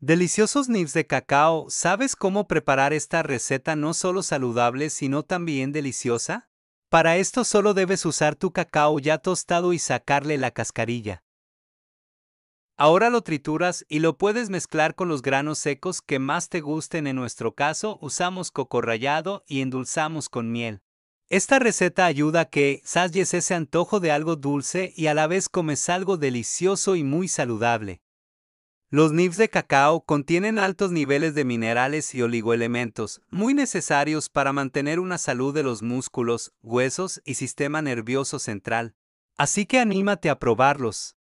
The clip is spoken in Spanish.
Deliciosos nibs de cacao, ¿sabes cómo preparar esta receta no solo saludable sino también deliciosa? Para esto solo debes usar tu cacao ya tostado y sacarle la cascarilla. Ahora lo trituras y lo puedes mezclar con los granos secos que más te gusten. En nuestro caso usamos coco rallado y endulzamos con miel. Esta receta ayuda a que salles ese antojo de algo dulce y a la vez comes algo delicioso y muy saludable. Los nibs de cacao contienen altos niveles de minerales y oligoelementos, muy necesarios para mantener una salud de los músculos, huesos y sistema nervioso central. Así que anímate a probarlos.